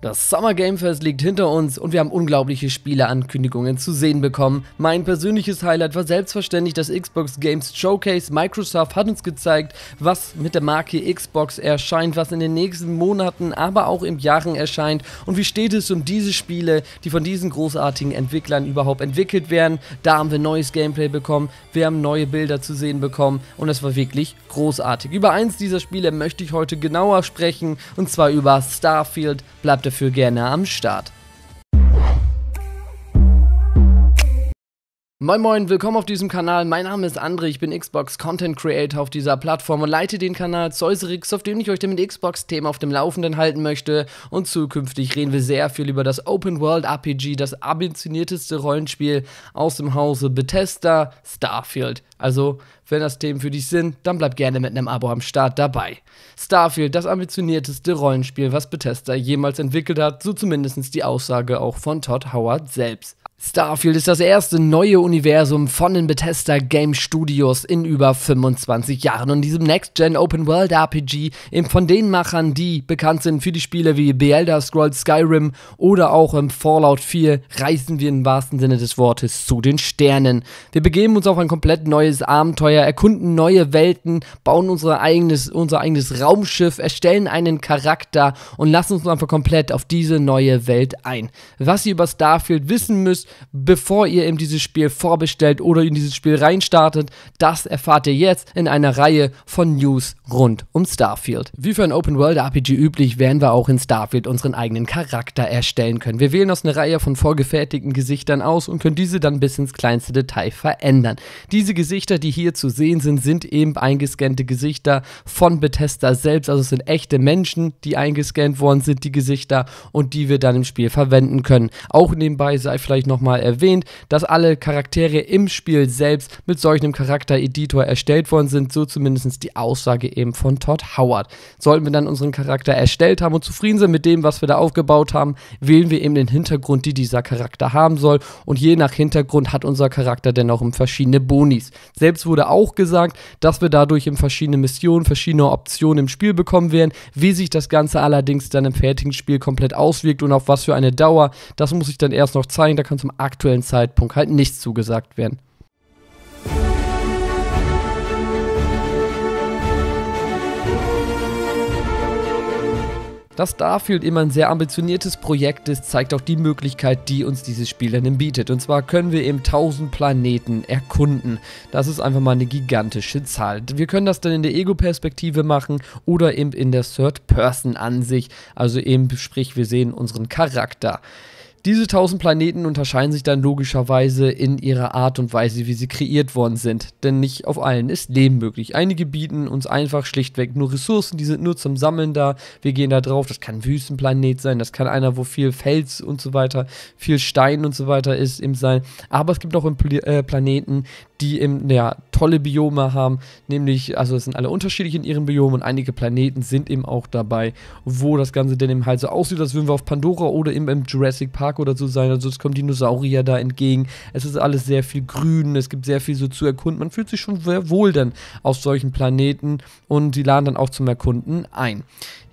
Das Summer Game Fest liegt hinter uns und wir haben unglaubliche Spieleankündigungen zu sehen bekommen. Mein persönliches Highlight war selbstverständlich das Xbox Games Showcase. Microsoft hat uns gezeigt, was mit der Marke Xbox erscheint, was in den nächsten Monaten, aber auch im Jahren erscheint und wie steht es um diese Spiele, die von diesen großartigen Entwicklern überhaupt entwickelt werden. Da haben wir neues Gameplay bekommen, wir haben neue Bilder zu sehen bekommen und es war wirklich großartig. Über eins dieser Spiele möchte ich heute genauer sprechen und zwar über Starfield. Bleibt dafür gerne am Start. Moin Moin, willkommen auf diesem Kanal. Mein Name ist André, ich bin Xbox Content Creator auf dieser Plattform und leite den Kanal Zeuserix, auf dem ich euch damit Xbox-Themen auf dem Laufenden halten möchte. Und zukünftig reden wir sehr viel über das Open World RPG, das ambitionierteste Rollenspiel aus dem Hause Bethesda Starfield. Also, wenn das Themen für dich sind, dann bleib gerne mit einem Abo am Start dabei. Starfield, das ambitionierteste Rollenspiel, was Bethesda jemals entwickelt hat, so zumindest die Aussage auch von Todd Howard selbst. Starfield ist das erste neue Universum von den Bethesda Game Studios in über 25 Jahren und diesem Next-Gen Open World RPG eben von den Machern, die bekannt sind für die Spiele wie The Elder Scrolls Skyrim oder auch im ähm, Fallout 4, reisen wir im wahrsten Sinne des Wortes zu den Sternen. Wir begeben uns auf ein komplett neues Abenteuer, erkunden neue Welten, bauen unser eigenes, unser eigenes Raumschiff, erstellen einen Charakter und lassen uns einfach komplett auf diese neue Welt ein. Was ihr über Starfield wissen müsst, bevor ihr eben dieses Spiel vorbestellt oder in dieses Spiel reinstartet. Das erfahrt ihr jetzt in einer Reihe von News rund um Starfield. Wie für ein Open-World-RPG üblich, werden wir auch in Starfield unseren eigenen Charakter erstellen können. Wir wählen aus einer Reihe von vorgefertigten Gesichtern aus und können diese dann bis ins kleinste Detail verändern. Diese Gesichter, die hier zu sehen sind, sind eben eingescannte Gesichter von Bethesda selbst. Also es sind echte Menschen, die eingescannt worden sind, die Gesichter und die wir dann im Spiel verwenden können. Auch nebenbei sei vielleicht noch nochmal erwähnt, dass alle Charaktere im Spiel selbst mit solch einem Charaktereditor erstellt worden sind, so zumindest die Aussage eben von Todd Howard. Sollten wir dann unseren Charakter erstellt haben und zufrieden sind mit dem, was wir da aufgebaut haben, wählen wir eben den Hintergrund, die dieser Charakter haben soll und je nach Hintergrund hat unser Charakter dann auch verschiedene Bonis. Selbst wurde auch gesagt, dass wir dadurch in verschiedene Missionen, verschiedene Optionen im Spiel bekommen werden, wie sich das Ganze allerdings dann im fertigen Spiel komplett auswirkt und auf was für eine Dauer, das muss ich dann erst noch zeigen, da kann zum zum aktuellen Zeitpunkt halt nichts zugesagt werden. Dass Starfield immer ein sehr ambitioniertes Projekt ist, zeigt auch die Möglichkeit, die uns dieses Spiel dann bietet. Und zwar können wir eben 1000 Planeten erkunden. Das ist einfach mal eine gigantische Zahl. Wir können das dann in der Ego-Perspektive machen oder eben in der Third-Person-Ansicht. Also eben, sprich, wir sehen unseren Charakter. Diese tausend Planeten unterscheiden sich dann logischerweise in ihrer Art und Weise, wie sie kreiert worden sind. Denn nicht auf allen ist Leben möglich. Einige bieten uns einfach schlichtweg nur Ressourcen, die sind nur zum Sammeln da. Wir gehen da drauf. Das kann Wüstenplanet sein, das kann einer, wo viel Fels und so weiter, viel Stein und so weiter ist, eben sein. Aber es gibt auch äh, Planeten, die im, ja, tolle Biome haben, nämlich, also es sind alle unterschiedlich in ihren Biomen und einige Planeten sind eben auch dabei, wo das Ganze denn eben halt so aussieht, als würden wir auf Pandora oder eben im Jurassic Park oder so sein, also es kommen Dinosaurier da entgegen, es ist alles sehr viel grün, es gibt sehr viel so zu erkunden, man fühlt sich schon sehr wohl dann auf solchen Planeten und die laden dann auch zum Erkunden ein.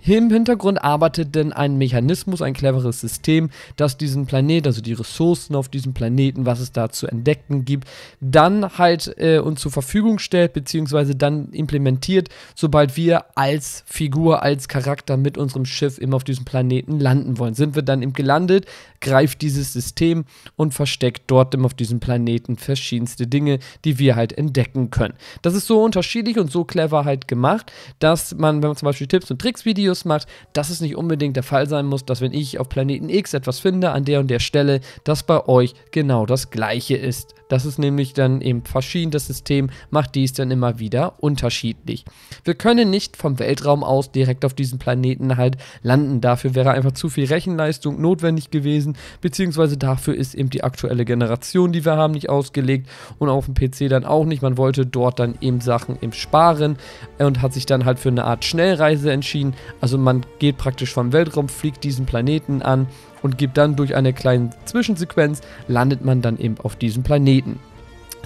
Im Hintergrund arbeitet denn ein Mechanismus, ein cleveres System, das diesen Planet, also die Ressourcen auf diesem Planeten, was es da zu entdecken gibt, dann halt äh, uns zur Verfügung stellt, beziehungsweise dann implementiert, sobald wir als Figur, als Charakter mit unserem Schiff immer auf diesem Planeten landen wollen. Sind wir dann eben gelandet, greift dieses System und versteckt dort eben auf diesem Planeten verschiedenste Dinge, die wir halt entdecken können. Das ist so unterschiedlich und so clever halt gemacht, dass man, wenn man zum Beispiel Tipps und Tricks-Videos Schluss macht, dass es nicht unbedingt der Fall sein muss, dass wenn ich auf Planeten X etwas finde, an der und der Stelle, dass bei euch genau das gleiche ist. Das ist nämlich dann eben verschieden, das System macht dies dann immer wieder unterschiedlich. Wir können nicht vom Weltraum aus direkt auf diesem Planeten halt landen. Dafür wäre einfach zu viel Rechenleistung notwendig gewesen, beziehungsweise dafür ist eben die aktuelle Generation, die wir haben, nicht ausgelegt und auf dem PC dann auch nicht. Man wollte dort dann eben Sachen im Sparen äh, und hat sich dann halt für eine Art Schnellreise entschieden. Also man geht praktisch vom Weltraum, fliegt diesen Planeten an und gibt dann durch eine kleine Zwischensequenz, landet man dann eben auf diesem Planeten.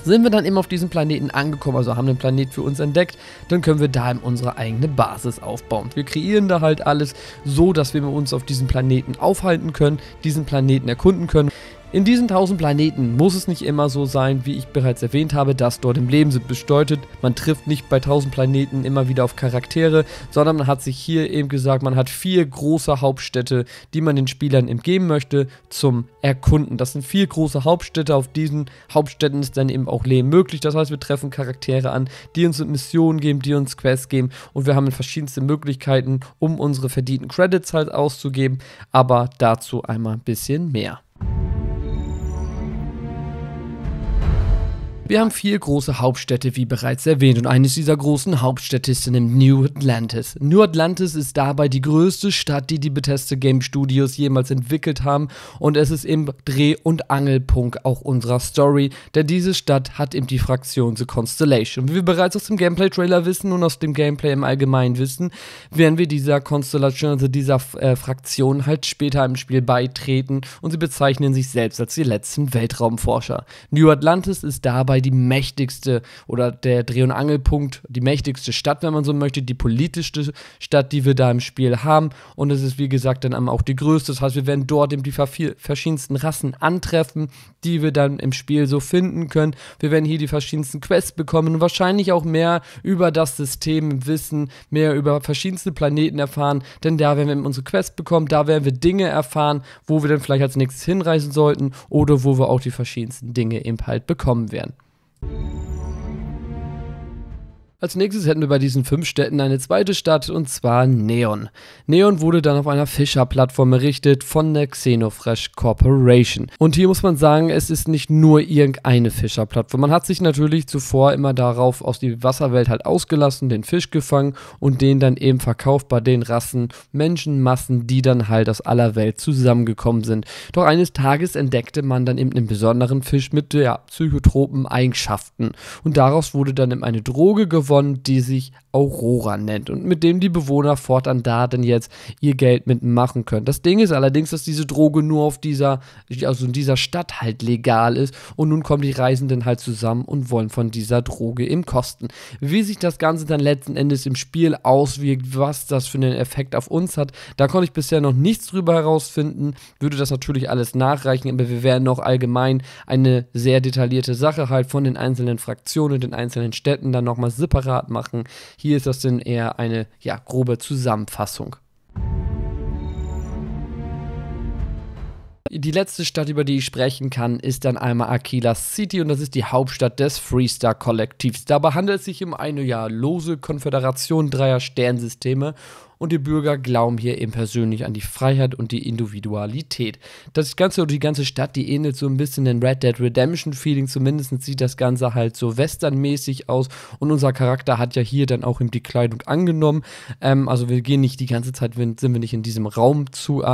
Sind wir dann eben auf diesem Planeten angekommen, also haben den Planet für uns entdeckt, dann können wir da eben unsere eigene Basis aufbauen. Wir kreieren da halt alles so, dass wir uns auf diesem Planeten aufhalten können, diesen Planeten erkunden können in diesen tausend Planeten muss es nicht immer so sein, wie ich bereits erwähnt habe, dass dort im Leben sind. Bedeutet, man trifft nicht bei tausend Planeten immer wieder auf Charaktere, sondern man hat sich hier eben gesagt, man hat vier große Hauptstädte, die man den Spielern eben geben möchte zum Erkunden. Das sind vier große Hauptstädte. Auf diesen Hauptstädten ist dann eben auch Leben möglich. Das heißt, wir treffen Charaktere an, die uns Missionen geben, die uns Quests geben und wir haben verschiedenste Möglichkeiten, um unsere verdienten Credits halt auszugeben. Aber dazu einmal ein bisschen mehr. Wir haben vier große Hauptstädte, wie bereits erwähnt, und eines dieser großen Hauptstädte ist in New Atlantis. New Atlantis ist dabei die größte Stadt, die die Bethesda Game Studios jemals entwickelt haben, und es ist im Dreh- und Angelpunkt auch unserer Story, denn diese Stadt hat eben die Fraktion The Constellation. Wie wir bereits aus dem Gameplay-Trailer wissen und aus dem Gameplay im Allgemeinen wissen, werden wir dieser Constellation, also dieser äh, Fraktion, halt später im Spiel beitreten und sie bezeichnen sich selbst als die letzten Weltraumforscher. New Atlantis ist dabei Fall die mächtigste oder der Dreh- und Angelpunkt, die mächtigste Stadt, wenn man so möchte, die politischste Stadt, die wir da im Spiel haben. Und es ist, wie gesagt, dann auch die größte. Das heißt, wir werden dort eben die verschiedensten Rassen antreffen, die wir dann im Spiel so finden können. Wir werden hier die verschiedensten Quests bekommen und wahrscheinlich auch mehr über das System wissen, mehr über verschiedenste Planeten erfahren, denn da werden wir unsere Quests bekommen, da werden wir Dinge erfahren, wo wir dann vielleicht als nächstes hinreisen sollten oder wo wir auch die verschiedensten Dinge eben halt bekommen werden. Música Als nächstes hätten wir bei diesen fünf Städten eine zweite Stadt und zwar Neon. Neon wurde dann auf einer Fischer-Plattform errichtet von der Xenofresh Corporation. Und hier muss man sagen, es ist nicht nur irgendeine Fischer-Plattform. Man hat sich natürlich zuvor immer darauf aus die Wasserwelt halt ausgelassen, den Fisch gefangen und den dann eben verkauft bei den Rassen, Menschenmassen, die dann halt aus aller Welt zusammengekommen sind. Doch eines Tages entdeckte man dann eben einen besonderen Fisch mit ja, psychotropen Eigenschaften. Und daraus wurde dann eben eine Droge geworden gewonnen, die sich Aurora nennt und mit dem die Bewohner fortan da denn jetzt ihr Geld mitmachen können. Das Ding ist allerdings, dass diese Droge nur auf dieser, also in dieser Stadt halt legal ist und nun kommen die Reisenden halt zusammen und wollen von dieser Droge im Kosten. Wie sich das Ganze dann letzten Endes im Spiel auswirkt, was das für einen Effekt auf uns hat, da konnte ich bisher noch nichts drüber herausfinden, würde das natürlich alles nachreichen, aber wir werden noch allgemein eine sehr detaillierte Sache halt von den einzelnen Fraktionen, den einzelnen Städten dann nochmal separat separat machen. Hier ist das denn eher eine ja, grobe Zusammenfassung. Die letzte Stadt, über die ich sprechen kann, ist dann einmal Aquila City und das ist die Hauptstadt des Freestar-Kollektivs. Dabei handelt es sich um eine ja lose Konföderation dreier Sternsysteme und die Bürger glauben hier eben persönlich an die Freiheit und die Individualität. Das Ganze oder die ganze Stadt, die ähnelt so ein bisschen den Red Dead Redemption Feeling, zumindest sieht das Ganze halt so westernmäßig aus und unser Charakter hat ja hier dann auch eben die Kleidung angenommen. Ähm, also wir gehen nicht die ganze Zeit, sind wir nicht in diesem Raumanzug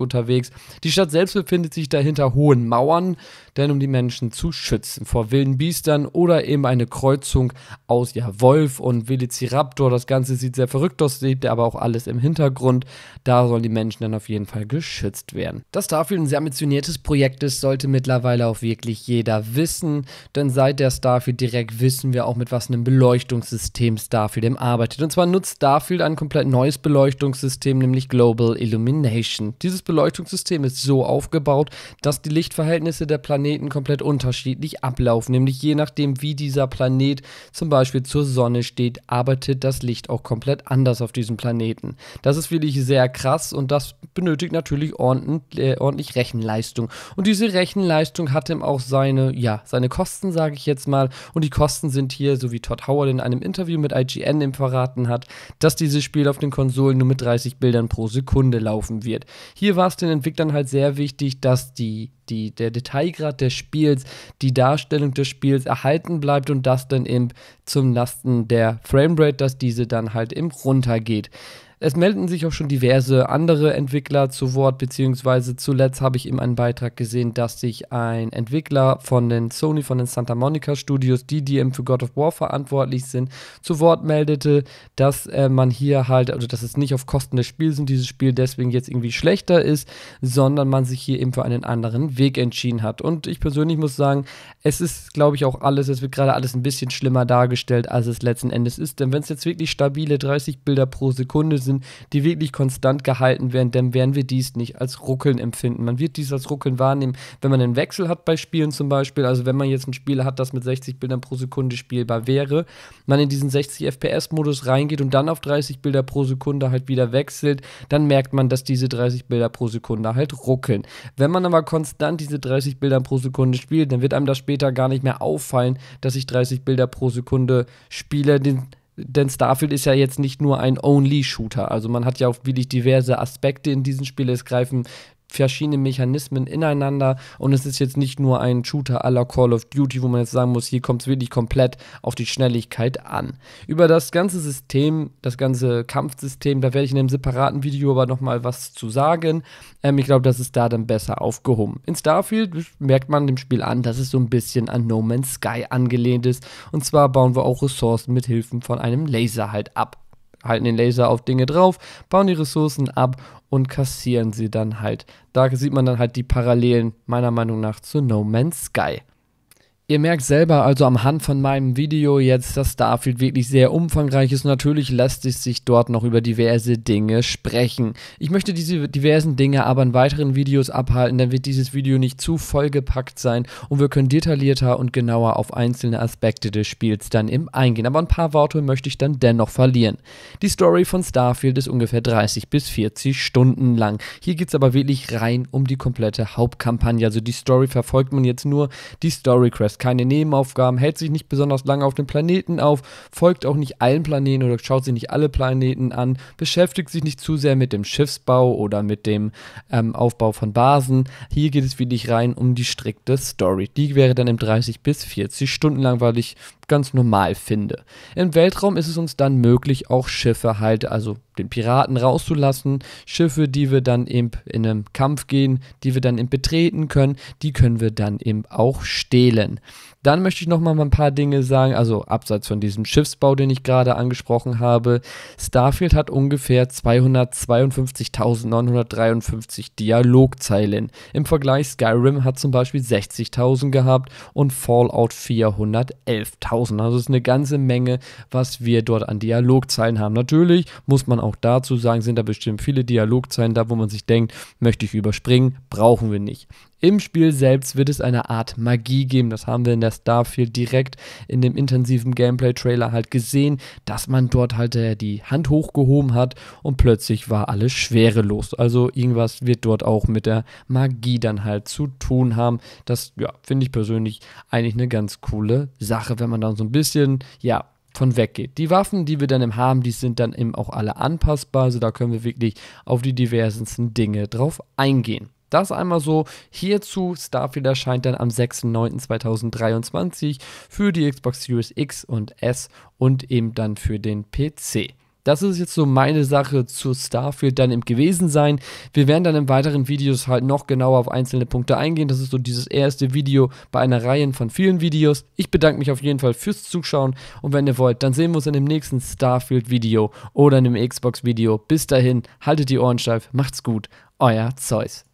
äh, unterwegs. Die Stadt selbst befindet sich dahinter hohen Mauern, denn um die Menschen zu schützen vor wilden Biestern oder eben eine Kreuzung aus ja Wolf und Velociraptor. Das Ganze sieht sehr verrückt aus, lebt aber auch alle alles im Hintergrund. Da sollen die Menschen dann auf jeden Fall geschützt werden. Dass Starfield ein sehr ambitioniertes Projekt ist, sollte mittlerweile auch wirklich jeder wissen, denn seit der Starfield direkt wissen wir auch mit was einem Beleuchtungssystem Starfield eben arbeitet. Und zwar nutzt Starfield ein komplett neues Beleuchtungssystem, nämlich Global Illumination. Dieses Beleuchtungssystem ist so aufgebaut, dass die Lichtverhältnisse der Planeten komplett unterschiedlich ablaufen, nämlich je nachdem, wie dieser Planet zum Beispiel zur Sonne steht, arbeitet das Licht auch komplett anders auf diesem Planeten einrichten. Das ist wirklich sehr krass und das benötigt natürlich ordentlich, äh, ordentlich Rechenleistung. Und diese Rechenleistung hat ihm auch seine, ja, seine Kosten, sage ich jetzt mal. Und die Kosten sind hier, so wie Todd Howard in einem Interview mit IGN ihm verraten hat, dass dieses Spiel auf den Konsolen nur mit 30 Bildern pro Sekunde laufen wird. Hier war es den Entwicklern halt sehr wichtig, dass die die, der Detailgrad des Spiels, die Darstellung des Spiels erhalten bleibt und das dann eben zum Lasten der Framerate, dass diese dann halt eben runtergeht. Es melden sich auch schon diverse andere Entwickler zu Wort, beziehungsweise zuletzt habe ich eben einen Beitrag gesehen, dass sich ein Entwickler von den Sony, von den Santa Monica Studios, die, die eben für God of War verantwortlich sind, zu Wort meldete, dass äh, man hier halt, also dass es nicht auf Kosten des Spiels und dieses Spiel deswegen jetzt irgendwie schlechter ist, sondern man sich hier eben für einen anderen Weg entschieden hat. Und ich persönlich muss sagen, es ist, glaube ich, auch alles, es wird gerade alles ein bisschen schlimmer dargestellt, als es letzten Endes ist. Denn wenn es jetzt wirklich stabile 30 Bilder pro Sekunde sind, sind, die wirklich konstant gehalten werden, dann werden wir dies nicht als Ruckeln empfinden. Man wird dies als Ruckeln wahrnehmen, wenn man einen Wechsel hat bei Spielen zum Beispiel, also wenn man jetzt ein Spiel hat, das mit 60 Bildern pro Sekunde spielbar wäre, man in diesen 60 FPS-Modus reingeht und dann auf 30 Bilder pro Sekunde halt wieder wechselt, dann merkt man, dass diese 30 Bilder pro Sekunde halt ruckeln. Wenn man aber konstant diese 30 Bilder pro Sekunde spielt, dann wird einem das später gar nicht mehr auffallen, dass ich 30 Bilder pro Sekunde spiele. Den denn Starfield ist ja jetzt nicht nur ein Only-Shooter. Also man hat ja auch wirklich diverse Aspekte in diesem Spiel. Es greifen verschiedene Mechanismen ineinander und es ist jetzt nicht nur ein Shooter à la Call of Duty, wo man jetzt sagen muss, hier kommt es wirklich komplett auf die Schnelligkeit an. Über das ganze System, das ganze Kampfsystem, da werde ich in einem separaten Video aber nochmal was zu sagen. Ähm, ich glaube, das ist da dann besser aufgehoben. In Starfield merkt man dem Spiel an, dass es so ein bisschen an No Man's Sky angelehnt ist und zwar bauen wir auch Ressourcen mit Hilfen von einem Laser halt ab halten den Laser auf Dinge drauf, bauen die Ressourcen ab und kassieren sie dann halt. Da sieht man dann halt die Parallelen meiner Meinung nach zu No Man's Sky. Ihr merkt selber also am Hand von meinem Video jetzt, dass Starfield wirklich sehr umfangreich ist. Natürlich lässt es sich dort noch über diverse Dinge sprechen. Ich möchte diese diversen Dinge aber in weiteren Videos abhalten, dann wird dieses Video nicht zu vollgepackt sein und wir können detaillierter und genauer auf einzelne Aspekte des Spiels dann im eingehen. Aber ein paar Worte möchte ich dann dennoch verlieren. Die Story von Starfield ist ungefähr 30 bis 40 Stunden lang. Hier geht es aber wirklich rein um die komplette Hauptkampagne. Also die Story verfolgt man jetzt nur, die Story Quest Lässt keine Nebenaufgaben, hält sich nicht besonders lange auf dem Planeten auf, folgt auch nicht allen Planeten oder schaut sich nicht alle Planeten an, beschäftigt sich nicht zu sehr mit dem Schiffsbau oder mit dem ähm, Aufbau von Basen. Hier geht es wirklich rein um die strikte Story. Die wäre dann im 30 bis 40 Stunden lang, weil ich ganz normal finde. Im Weltraum ist es uns dann möglich, auch Schiffe halt, also den Piraten rauszulassen, Schiffe, die wir dann eben in einem Kampf gehen, die wir dann eben betreten können, die können wir dann eben auch stehlen. Dann möchte ich nochmal ein paar Dinge sagen, also abseits von diesem Schiffsbau, den ich gerade angesprochen habe. Starfield hat ungefähr 252.953 Dialogzeilen. Im Vergleich Skyrim hat zum Beispiel 60.000 gehabt und Fallout 411.000. Also es ist eine ganze Menge, was wir dort an Dialogzeilen haben. Natürlich muss man auch dazu sagen, sind da bestimmt viele Dialogzeilen da, wo man sich denkt, möchte ich überspringen, brauchen wir nicht. Im Spiel selbst wird es eine Art Magie geben. Das haben wir in der Starfield direkt in dem intensiven Gameplay-Trailer halt gesehen, dass man dort halt äh, die Hand hochgehoben hat und plötzlich war alles schwerelos. Also irgendwas wird dort auch mit der Magie dann halt zu tun haben. Das ja, finde ich persönlich eigentlich eine ganz coole Sache, wenn man dann so ein bisschen, ja, von geht. Die Waffen, die wir dann eben haben, die sind dann eben auch alle anpassbar. Also da können wir wirklich auf die diversensten Dinge drauf eingehen. Das einmal so hierzu. Starfield erscheint dann am 6.9.2023 für die Xbox Series X und S und eben dann für den PC. Das ist jetzt so meine Sache zu Starfield dann im gewesen sein. Wir werden dann in weiteren Videos halt noch genauer auf einzelne Punkte eingehen. Das ist so dieses erste Video bei einer Reihe von vielen Videos. Ich bedanke mich auf jeden Fall fürs Zuschauen und wenn ihr wollt, dann sehen wir uns in dem nächsten Starfield Video oder in dem Xbox Video. Bis dahin, haltet die Ohren steif, macht's gut, euer Zeus.